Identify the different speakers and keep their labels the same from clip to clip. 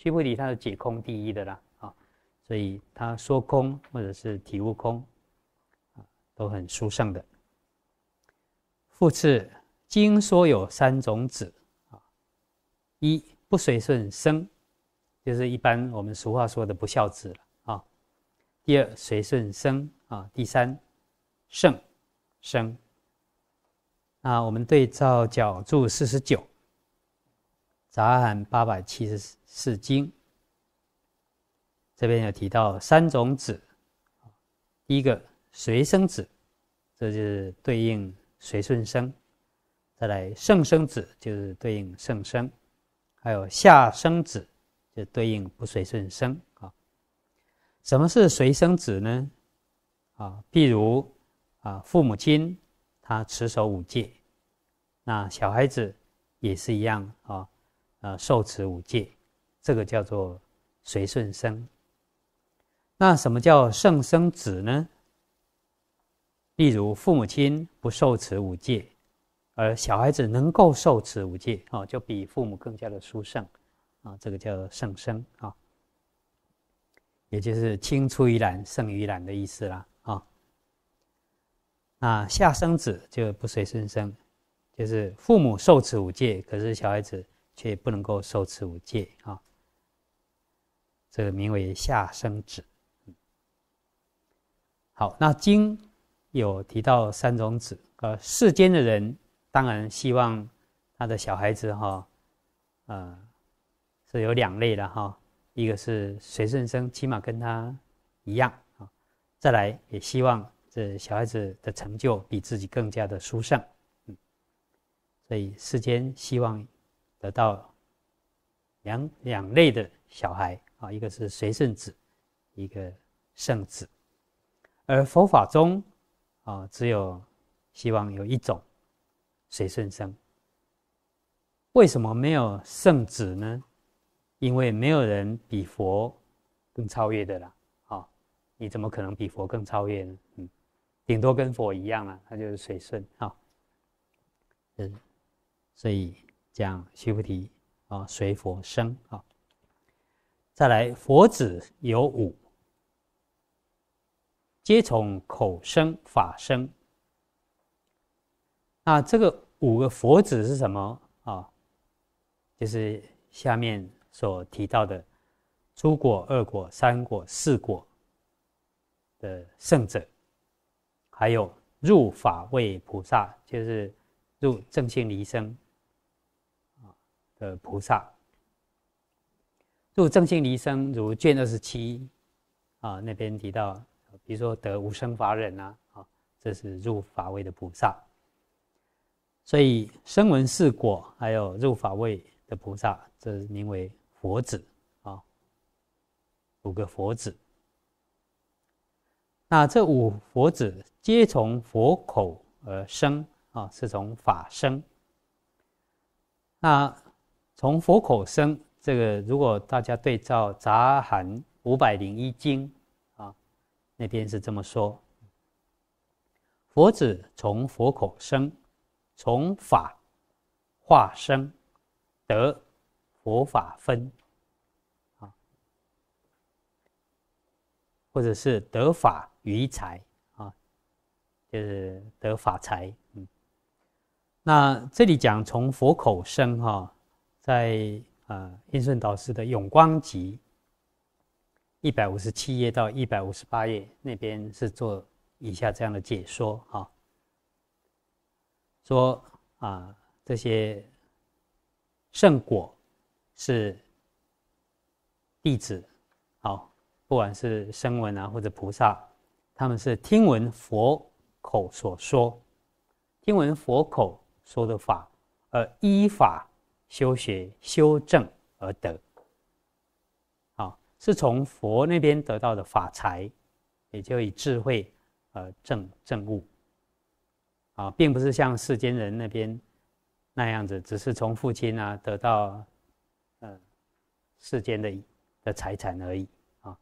Speaker 1: 须菩提，他是解空第一的啦，啊，所以他说空或者是体悟空，啊，都很殊胜的。复次，经说有三种子，啊，一不随顺生，就是一般我们俗话说的不孝子了，啊，第二随顺生，啊，第三圣生。那我们对照角注四十九。杂含八百七十四经，这边有提到三种子，第一个随生子，这就是对应随顺生；再来圣生子，就是对应圣生；还有下生子，就对应不随顺生啊。什么是随生子呢？啊，譬如啊，父母亲他持守五戒，那小孩子也是一样啊。啊，受持五戒，这个叫做随顺生。那什么叫圣生子呢？例如父母亲不受持五戒，而小孩子能够受持五戒，哦，就比父母更加的殊胜，啊，这个叫圣生啊，也就是青出于蓝胜于蓝的意思啦，啊，啊下生子就不随顺生，就是父母受持五戒，可是小孩子。却不能够受持五戒啊，这个名为下生子。好，那经有提到三种子，呃，世间的人当然希望他的小孩子哈，呃，是有两类的哈，一个是随顺生，起码跟他一样啊，再来也希望这小孩子的成就比自己更加的殊胜，嗯，所以世间希望。得到两两类的小孩啊，一个是随顺子，一个圣子，而佛法中啊，只有希望有一种随顺生。为什么没有圣子呢？因为没有人比佛更超越的了。啊，你怎么可能比佛更超越呢？嗯，顶多跟佛一样了，他就是随顺。啊。嗯，所以。讲须菩提啊，随佛生啊。再来，佛子有五，皆从口生，法生。那这个五个佛子是什么啊？就是下面所提到的诸果、二果、三果、四果的圣者，还有入法位菩萨，就是入正性离生。的菩萨，入正性离生，如卷二十七啊，那边提到，比如说得无生法忍啊，啊，这是入法位的菩萨，所以声闻四果，还有入法位的菩萨，这名为佛子啊，五个佛子，那这五佛子皆从佛口而生啊，是从法生，那。从佛口生，这个如果大家对照《杂含》五百零一经啊，那边是这么说：佛子从佛口生，从法化生，得佛法分啊，或者是得法于财啊，就是得法财。嗯，那这里讲从佛口生哈。在啊，印顺导师的《永光集》一百五十七页到一百五十八页那边是做以下这样的解说，哈，说啊，这些圣果是弟子，好，不管是声闻啊或者菩萨，他们是听闻佛口所说，听闻佛口说的法，而依法。修学修正而得，啊，是从佛那边得到的法财，也就以智慧而证证悟，啊，并不是像世间人那边那样子，只是从父亲啊得到嗯世间的的财产而已啊。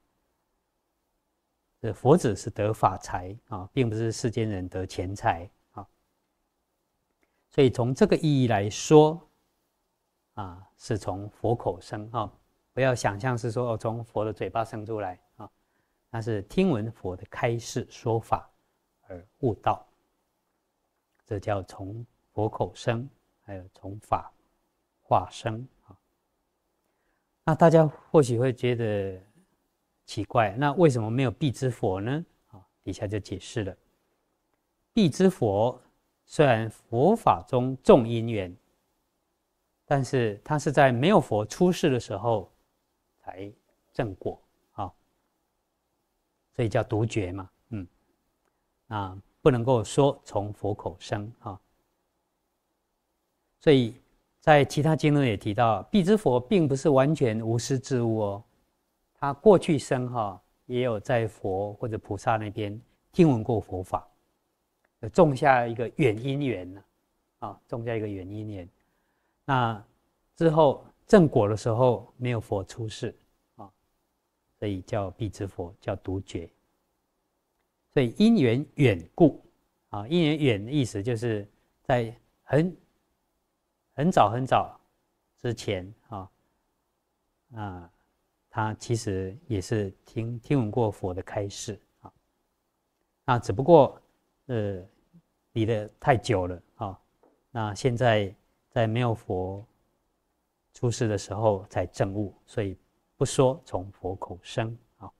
Speaker 1: 这佛子是得法财啊，并不是世间人得钱财啊。所以从这个意义来说。啊，是从佛口生哈，不要想象是说哦，从佛的嘴巴生出来啊，那是听闻佛的开示说法而悟道，这叫从佛口生，还有从法化生啊。那大家或许会觉得奇怪，那为什么没有必之佛呢？啊，底下就解释了，必之佛虽然佛法中重因缘。但是他是在没有佛出世的时候才正果，啊，所以叫独觉嘛，嗯，啊，不能够说从佛口生啊，所以在其他经论也提到，毕知佛并不是完全无师自悟哦，他过去生哈也有在佛或者菩萨那边听闻过佛法，种下一个远因缘呢，啊，种下一个远因缘。那之后正果的时候，没有佛出世啊，所以叫必之佛，叫独觉。所以因缘远故啊，因缘远的意思就是在很很早很早之前啊，啊，他其实也是听听闻过佛的开示啊，那只不过呃离得太久了啊，那现在。在没有佛出世的时候才证悟，所以不说从佛口生啊。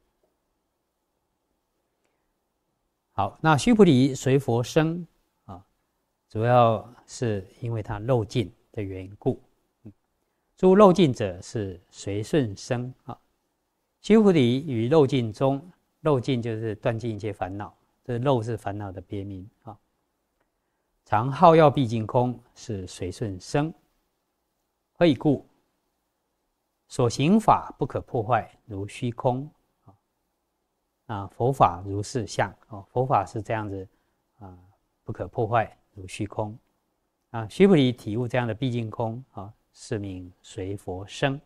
Speaker 1: 好，那须菩提随佛生啊，主要是因为他肉尽的缘故。诸肉尽者是随顺生啊。须菩提于肉尽中，肉尽就是断尽一切烦恼，这肉是烦恼的别名啊。常好要毕竟空，是随顺生。何以故？所行法不可破坏，如虚空啊！啊，佛法如是相哦，佛法是这样子啊，不可破坏如虚空啊。须菩提体悟这样的毕竟空啊，是名随佛生。